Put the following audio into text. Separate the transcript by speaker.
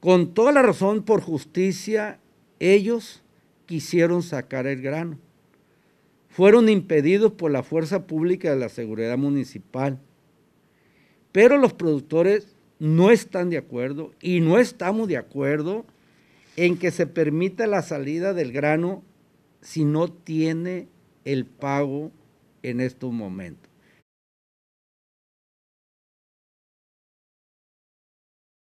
Speaker 1: Con toda la razón, por justicia, ellos quisieron sacar el grano. Fueron impedidos por la fuerza pública de la seguridad municipal. Pero los productores no están de acuerdo y no estamos de acuerdo en que se permita la salida del grano si no tiene el pago en estos momentos.